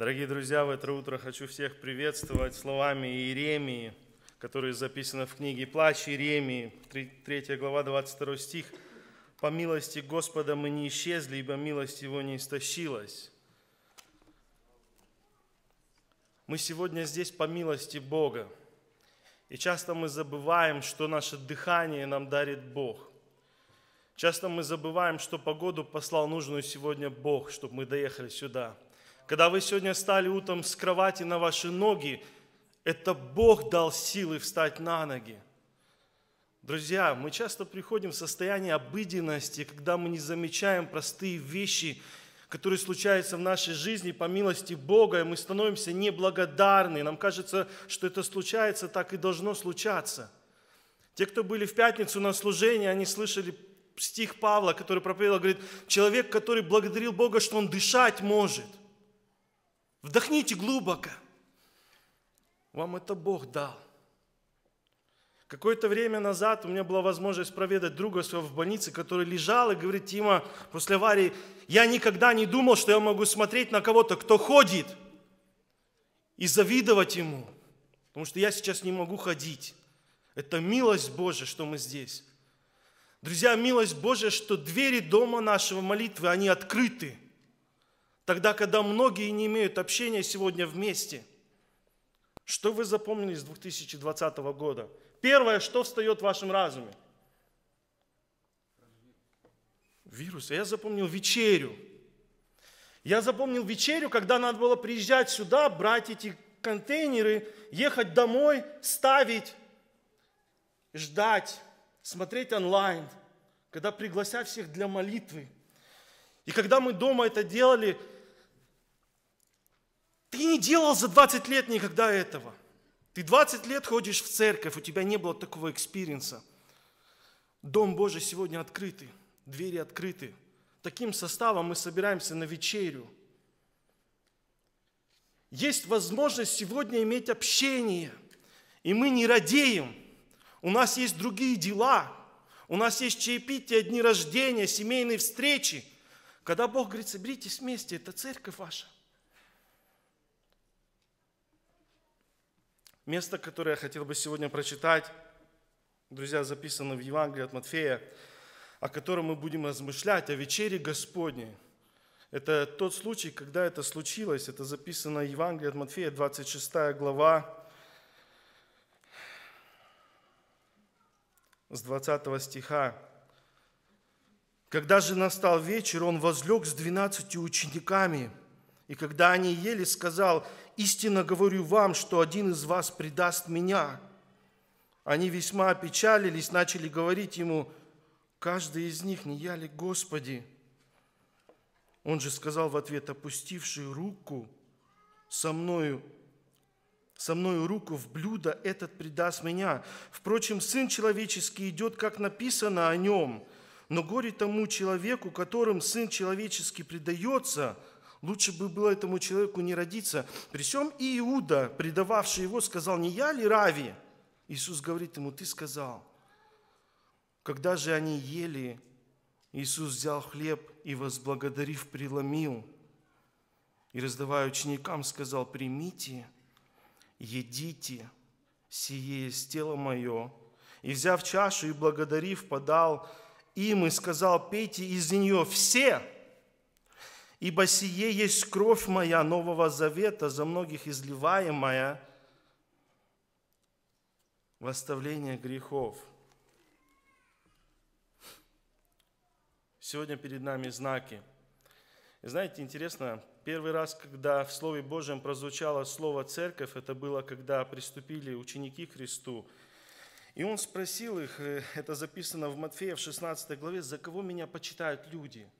Дорогие друзья, в это утро хочу всех приветствовать словами Иеремии, которые записаны в книге «Плач Иеремии», 3 глава, 22 стих. «По милости Господа мы не исчезли, ибо милость Его не истощилась». Мы сегодня здесь по милости Бога. И часто мы забываем, что наше дыхание нам дарит Бог. Часто мы забываем, что погоду послал нужную сегодня Бог, чтобы мы доехали сюда – когда вы сегодня стали утром с кровати на ваши ноги, это Бог дал силы встать на ноги. Друзья, мы часто приходим в состояние обыденности, когда мы не замечаем простые вещи, которые случаются в нашей жизни по милости Бога, и мы становимся неблагодарны. Нам кажется, что это случается, так и должно случаться. Те, кто были в пятницу на служении, они слышали стих Павла, который проповедовал, говорит, человек, который благодарил Бога, что он дышать может. Вдохните глубоко. Вам это Бог дал. Какое-то время назад у меня была возможность проведать друга своего в больнице, который лежал и говорит, Тима, после аварии, я никогда не думал, что я могу смотреть на кого-то, кто ходит, и завидовать ему, потому что я сейчас не могу ходить. Это милость Божия, что мы здесь. Друзья, милость Божия, что двери дома нашего молитвы, они открыты – Тогда, когда многие не имеют общения сегодня вместе, что вы запомнили с 2020 года? Первое, что встает в вашем разуме? Вирус. Я запомнил вечерю. Я запомнил вечерю, когда надо было приезжать сюда, брать эти контейнеры, ехать домой, ставить, ждать, смотреть онлайн, когда пригласят всех для молитвы. И когда мы дома это делали, ты не делал за 20 лет никогда этого. Ты 20 лет ходишь в церковь, у тебя не было такого экспириенса. Дом Божий сегодня открытый, двери открыты. Таким составом мы собираемся на вечерю. Есть возможность сегодня иметь общение, и мы не радеем. У нас есть другие дела, у нас есть чаепитие, дни рождения, семейные встречи. Когда Бог говорит, соберитесь вместе, это церковь ваша – Место, которое я хотел бы сегодня прочитать, друзья, записано в Евангелии от Матфея, о котором мы будем размышлять, о вечере Господней. Это тот случай, когда это случилось. Это записано в Евангелии от Матфея, 26 глава, с 20 стиха. «Когда же настал вечер, он возлег с двенадцатью учениками – и когда они ели, сказал, «Истинно говорю вам, что один из вас предаст меня». Они весьма опечалились, начали говорить ему, «Каждый из них не я ли Господи?» Он же сказал в ответ, «Опустивший руку со мною со мною руку в блюдо, этот предаст меня. Впрочем, Сын Человеческий идет, как написано о нем. Но горе тому человеку, которым Сын Человеческий предается – Лучше бы было этому человеку не родиться. Причем и Иуда, предававший его, сказал, не я ли Рави? Иисус говорит ему, ты сказал. Когда же они ели, Иисус взял хлеб и, возблагодарив, преломил. И, раздавая ученикам, сказал, примите, едите, сие есть тело мое. И, взяв чашу и благодарив, подал им и сказал, пейте из нее все, Ибо сие есть кровь моя Нового Завета, за многих изливаемая восставление грехов. Сегодня перед нами знаки. И знаете, интересно, первый раз, когда в Слове Божьем прозвучало слово «церковь», это было, когда приступили ученики к Христу. И он спросил их, э, это записано в Матфея в 16 главе, «За кого меня почитают люди?» –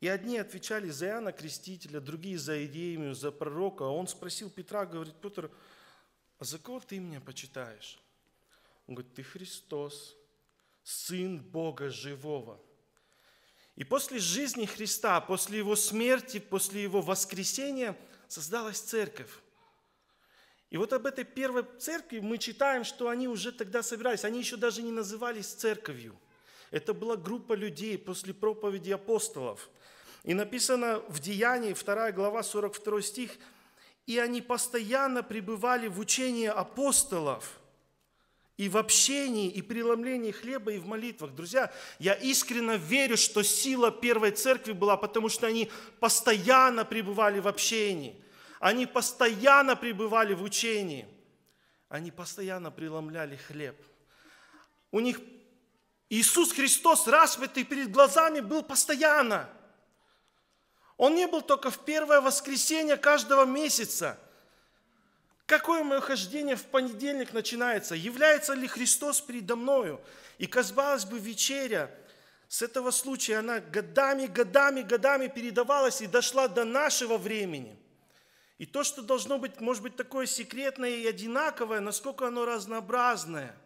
и одни отвечали за Иоанна Крестителя, другие за Иеремию, за пророка. Он спросил Петра, говорит, Петр, а за кого ты меня почитаешь? Он говорит, ты Христос, Сын Бога Живого. И после жизни Христа, после Его смерти, после Его воскресения создалась церковь. И вот об этой первой церкви мы читаем, что они уже тогда собирались. Они еще даже не назывались церковью – это была группа людей после проповеди апостолов. И написано в Деянии 2 глава 42 стих, «И они постоянно пребывали в учении апостолов, и в общении, и преломлении хлеба, и в молитвах». Друзья, я искренне верю, что сила первой церкви была, потому что они постоянно пребывали в общении, они постоянно пребывали в учении, они постоянно преломляли хлеб. У них Иисус Христос распятый перед глазами был постоянно. Он не был только в первое воскресенье каждого месяца. Какое мое хождение в понедельник начинается? Является ли Христос передо мною? И казалось бы, вечеря с этого случая, она годами, годами, годами передавалась и дошла до нашего времени. И то, что должно быть, может быть, такое секретное и одинаковое, насколько оно разнообразное –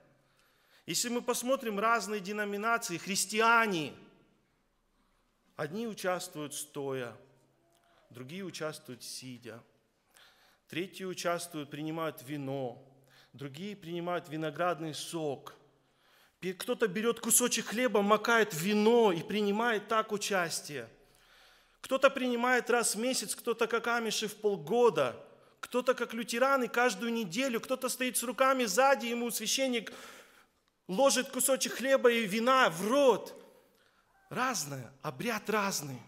если мы посмотрим разные деноминации, христиане, одни участвуют стоя, другие участвуют сидя, третьи участвуют, принимают вино, другие принимают виноградный сок. Кто-то берет кусочек хлеба, макает вино и принимает так участие. Кто-то принимает раз в месяц, кто-то как амиши в полгода – кто-то как лютераны каждую неделю, кто-то стоит с руками сзади, ему священник ложит кусочек хлеба и вина в рот. Разное, обряд разный.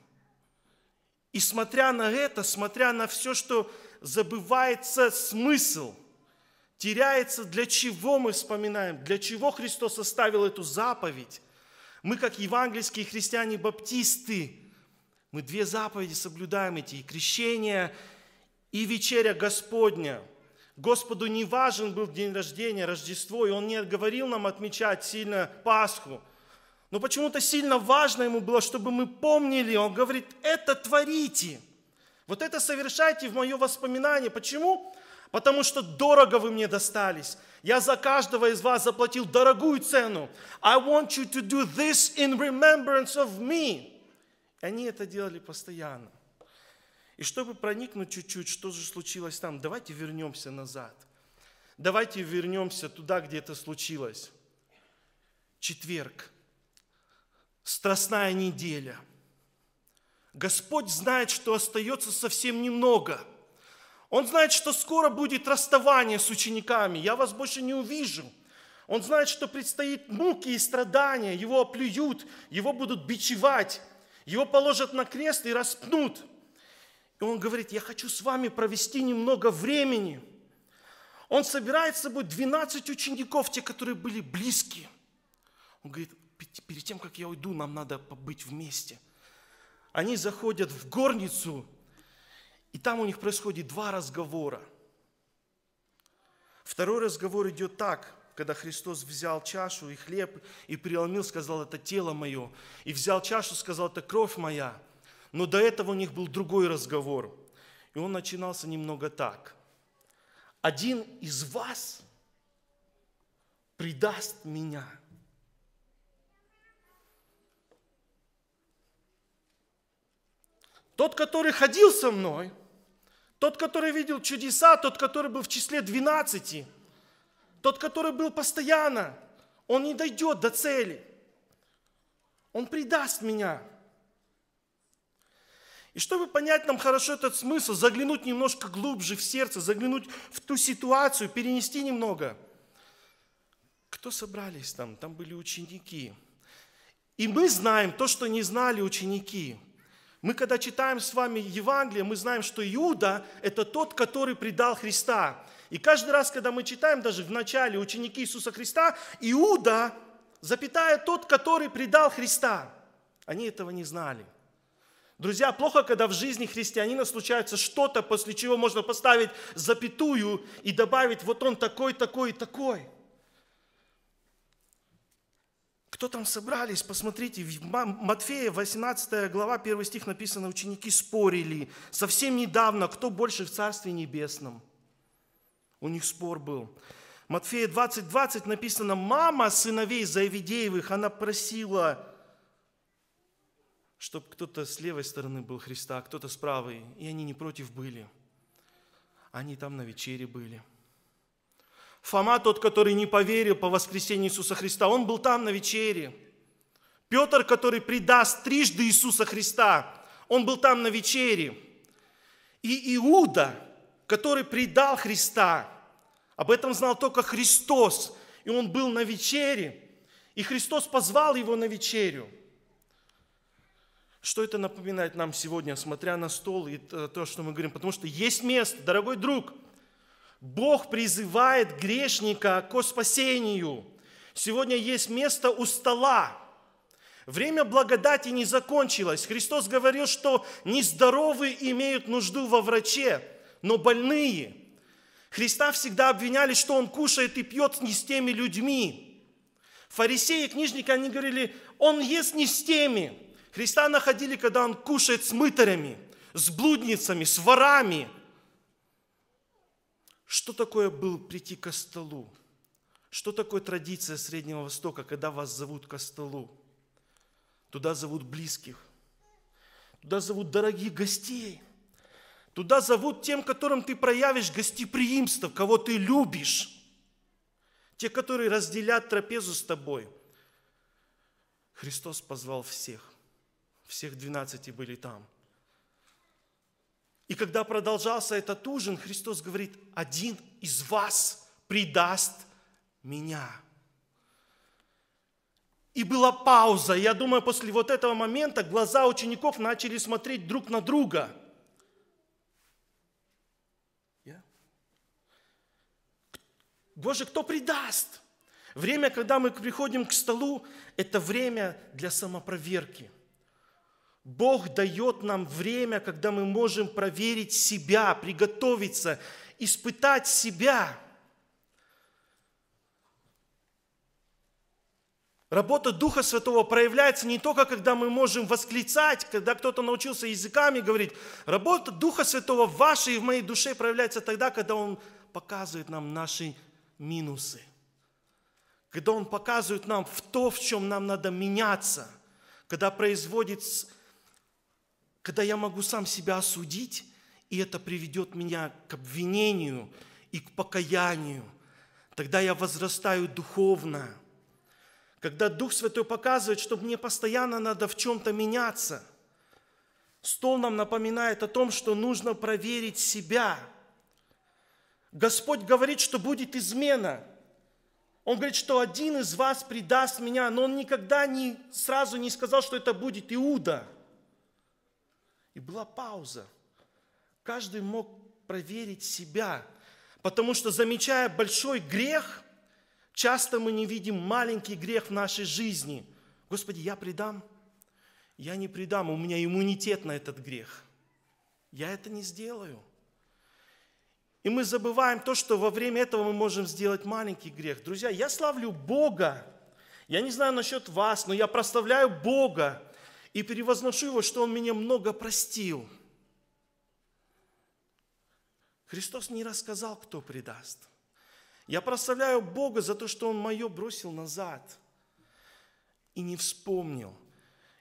И смотря на это, смотря на все, что забывается смысл, теряется, для чего мы вспоминаем, для чего Христос оставил эту заповедь. Мы, как евангельские христиане-баптисты, мы две заповеди соблюдаем эти, и крещение, и вечеря Господня – Господу не важен был день рождения, Рождество, и Он не говорил нам отмечать сильно Пасху. Но почему-то сильно важно ему было, чтобы мы помнили. Он говорит, это творите. Вот это совершайте в мое воспоминание. Почему? Потому что дорого вы мне достались. Я за каждого из вас заплатил дорогую цену. I want you to do this in remembrance of me. И они это делали постоянно. И чтобы проникнуть чуть-чуть, что же случилось там, давайте вернемся назад. Давайте вернемся туда, где это случилось. Четверг. Страстная неделя. Господь знает, что остается совсем немного. Он знает, что скоро будет расставание с учениками. Я вас больше не увижу. Он знает, что предстоит муки и страдания. Его оплюют, его будут бичевать, его положат на крест и распнут – и он говорит, я хочу с вами провести немного времени. Он собирает с собой 12 учеников, те, которые были близки. Он говорит, перед тем, как я уйду, нам надо побыть вместе. Они заходят в горницу, и там у них происходит два разговора. Второй разговор идет так, когда Христос взял чашу и хлеб, и преломил, сказал, это тело мое, и взял чашу, сказал, это кровь моя – но до этого у них был другой разговор. И он начинался немного так. Один из вас предаст меня. Тот, который ходил со мной, тот, который видел чудеса, тот, который был в числе 12, тот, который был постоянно, он не дойдет до цели. Он предаст меня. И чтобы понять нам хорошо этот смысл, заглянуть немножко глубже в сердце, заглянуть в ту ситуацию, перенести немного. Кто собрались там? Там были ученики. И мы знаем то, что не знали ученики. Мы когда читаем с вами Евангелие, мы знаем, что Иуда – это тот, который предал Христа. И каждый раз, когда мы читаем, даже в начале ученики Иисуса Христа, Иуда, запятая тот, который предал Христа. Они этого не знали. Друзья, плохо, когда в жизни христианина случается что-то, после чего можно поставить запятую и добавить, вот он такой, такой и такой. Кто там собрались? Посмотрите, в Матфея 18 глава, 1 стих написано, ученики спорили совсем недавно, кто больше в Царстве Небесном. У них спор был. Матфея 20, 20 написано, мама сыновей Завидеевых, она просила, чтобы кто-то с левой стороны был Христа, а кто-то с правой, и они не против были. Они там на вечере были. Фома, тот, который не поверил по воскресению Иисуса Христа, он был там на вечере. Петр, который предаст трижды Иисуса Христа, он был там на вечере. И Иуда, который предал Христа, об этом знал только Христос, и он был на вечере. И Христос позвал его на вечерю – что это напоминает нам сегодня, смотря на стол и то, что мы говорим? Потому что есть место, дорогой друг. Бог призывает грешника к спасению. Сегодня есть место у стола. Время благодати не закончилось. Христос говорил, что нездоровые имеют нужду во враче, но больные. Христа всегда обвиняли, что он кушает и пьет не с теми людьми. Фарисеи и книжники, они говорили, он ест не с теми. Христа находили, когда Он кушает с мытарями, с блудницами, с ворами. Что такое было прийти ко столу? Что такое традиция Среднего Востока, когда вас зовут ко столу? Туда зовут близких, туда зовут дорогих гостей, туда зовут тем, которым ты проявишь гостеприимство, кого ты любишь, те, которые разделят трапезу с тобой. Христос позвал всех. Всех двенадцати были там. И когда продолжался этот ужин, Христос говорит, один из вас предаст меня. И была пауза. Я думаю, после вот этого момента глаза учеников начали смотреть друг на друга. Yeah. Боже, кто предаст? Время, когда мы приходим к столу, это время для самопроверки. Бог дает нам время, когда мы можем проверить себя, приготовиться, испытать себя. Работа Духа Святого проявляется не только, когда мы можем восклицать, когда кто-то научился языками говорить. Работа Духа Святого в вашей и в моей душе проявляется тогда, когда Он показывает нам наши минусы. Когда Он показывает нам в то, в чем нам надо меняться. Когда производит когда я могу сам себя осудить, и это приведет меня к обвинению и к покаянию. Тогда я возрастаю духовно. Когда Дух Святой показывает, что мне постоянно надо в чем-то меняться, стол нам напоминает о том, что нужно проверить себя. Господь говорит, что будет измена – он говорит, что один из вас предаст меня, но он никогда не, сразу не сказал, что это будет Иуда. И была пауза. Каждый мог проверить себя, потому что, замечая большой грех, часто мы не видим маленький грех в нашей жизни. Господи, я предам? Я не предам, у меня иммунитет на этот грех. Я это не сделаю. И мы забываем то, что во время этого мы можем сделать маленький грех. Друзья, я славлю Бога. Я не знаю насчет вас, но я прославляю Бога и перевозношу Его, что Он меня много простил. Христос не рассказал, кто предаст. Я прославляю Бога за то, что Он мое бросил назад и не вспомнил.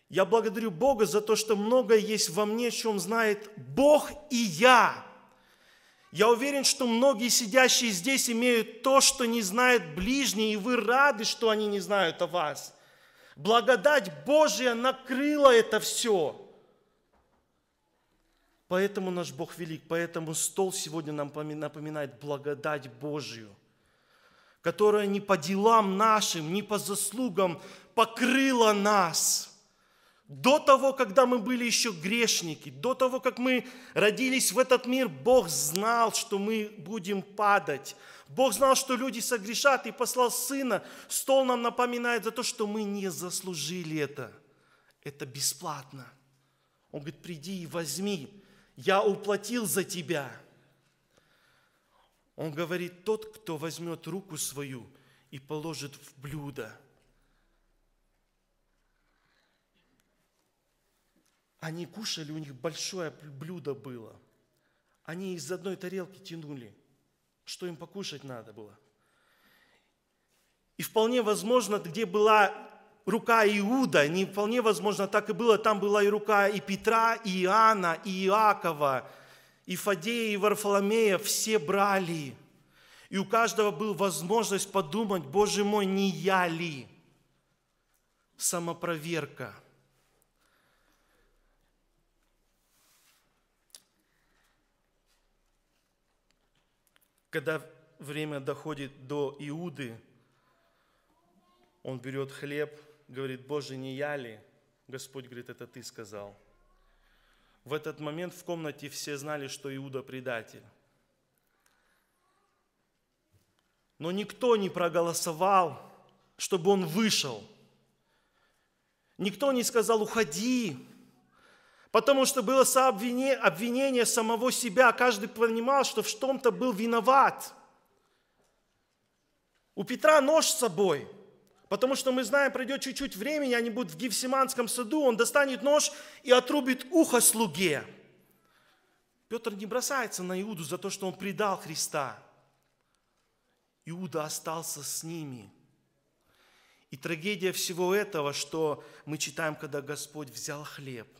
Я благодарю Бога за то, что многое есть во мне, чем знает Бог и я. Я уверен, что многие сидящие здесь имеют то, что не знает ближний, и вы рады, что они не знают о вас. Благодать Божья накрыла это все. Поэтому наш Бог велик, поэтому стол сегодня нам напоминает благодать Божью, которая не по делам нашим, не по заслугам покрыла нас – до того, когда мы были еще грешники, до того, как мы родились в этот мир, Бог знал, что мы будем падать. Бог знал, что люди согрешат и послал Сына. Стол нам напоминает за то, что мы не заслужили это. Это бесплатно. Он говорит, приди и возьми, я уплатил за тебя. Он говорит, тот, кто возьмет руку свою и положит в блюдо – Они кушали, у них большое блюдо было. Они из одной тарелки тянули, что им покушать надо было. И вполне возможно, где была рука Иуда, не вполне возможно так и было, там была и рука и Петра, и Иоанна, и Иакова, и Фадея, и Варфоломея, все брали. И у каждого была возможность подумать, Боже мой, не я ли? Самопроверка – Когда время доходит до Иуды, он берет хлеб, говорит, Боже, не я ли? Господь говорит, это ты сказал. В этот момент в комнате все знали, что Иуда предатель. Но никто не проголосовал, чтобы он вышел. Никто не сказал, уходи, Потому что было сообвинение, обвинение самого себя. Каждый понимал, что в чем-то был виноват. У Петра нож с собой. Потому что мы знаем, пройдет чуть-чуть времени, они будут в Гефсиманском саду, он достанет нож и отрубит ухо слуге. Петр не бросается на Иуду за то, что он предал Христа. Иуда остался с ними. И трагедия всего этого, что мы читаем, когда Господь взял хлеб –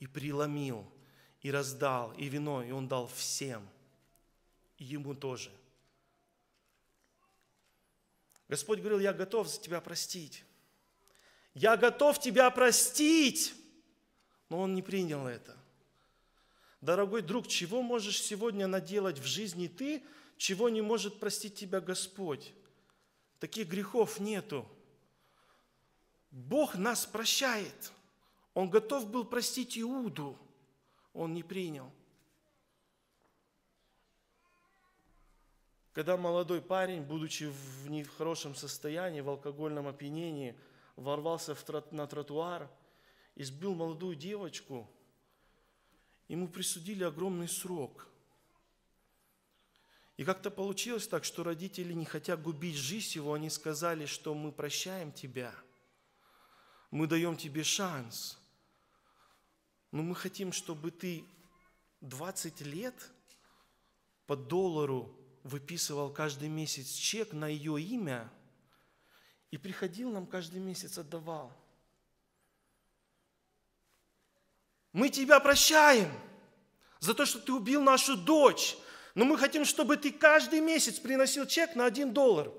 и преломил, и раздал, и вино, и он дал всем, и ему тоже. Господь говорил, я готов за тебя простить. Я готов тебя простить. Но он не принял это. Дорогой друг, чего можешь сегодня наделать в жизни ты, чего не может простить тебя Господь? Таких грехов нету. Бог нас прощает. Он готов был простить Иуду, он не принял. Когда молодой парень, будучи в нехорошем состоянии, в алкогольном опьянении, ворвался в трот, на тротуар и сбил молодую девочку, ему присудили огромный срок. И как-то получилось так, что родители, не хотя губить жизнь его, они сказали, что мы прощаем тебя, мы даем тебе шанс – но мы хотим, чтобы ты 20 лет по доллару выписывал каждый месяц чек на ее имя и приходил нам каждый месяц, отдавал. Мы тебя прощаем за то, что ты убил нашу дочь, но мы хотим, чтобы ты каждый месяц приносил чек на один доллар,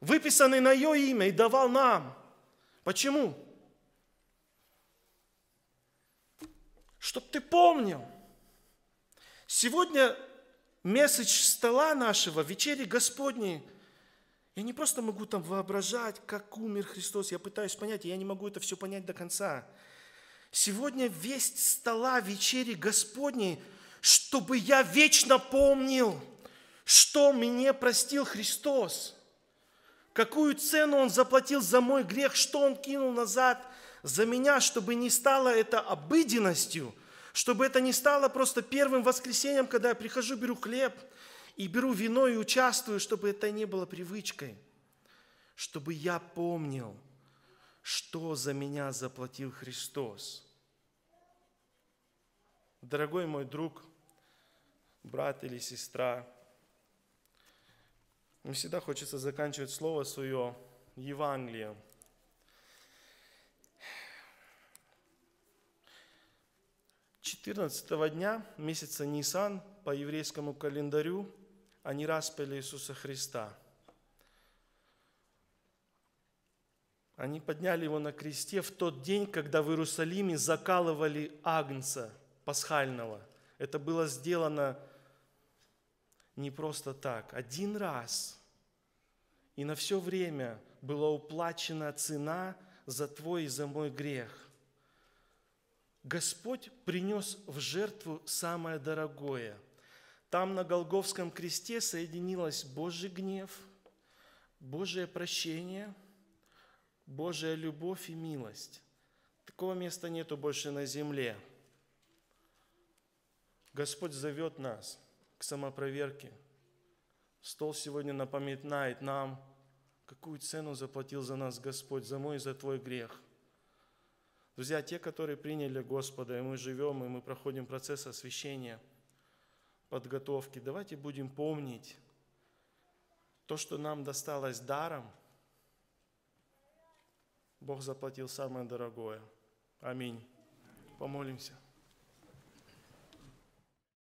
выписанный на ее имя и давал нам. Почему? чтобы ты помнил. Сегодня месяц стола нашего, вечери Господней, я не просто могу там воображать, как умер Христос, я пытаюсь понять, и я не могу это все понять до конца. Сегодня весть стола вечери Господней, чтобы я вечно помнил, что мне простил Христос, какую цену Он заплатил за мой грех, что Он кинул назад – за меня, чтобы не стало это обыденностью, чтобы это не стало просто первым воскресеньем, когда я прихожу, беру хлеб и беру вино и участвую, чтобы это не было привычкой, чтобы я помнил, что за меня заплатил Христос. Дорогой мой друг, брат или сестра, мне всегда хочется заканчивать слово свое Евангелием – 14 дня месяца Нисан по еврейскому календарю они распяли Иисуса Христа. Они подняли его на кресте в тот день, когда в Иерусалиме закалывали агнца пасхального. Это было сделано не просто так. Один раз и на все время была уплачена цена за твой и за мой грех. Господь принес в жертву самое дорогое. Там на Голговском кресте соединилось Божий гнев, Божие прощение, Божья любовь и милость. Такого места нету больше на земле. Господь зовет нас к самопроверке. Стол сегодня напоминает нам, какую цену заплатил за нас Господь, за мой и за твой грех – Друзья, те, которые приняли Господа, и мы живем, и мы проходим процесс освящения, подготовки, давайте будем помнить то, что нам досталось даром, Бог заплатил самое дорогое. Аминь. Помолимся.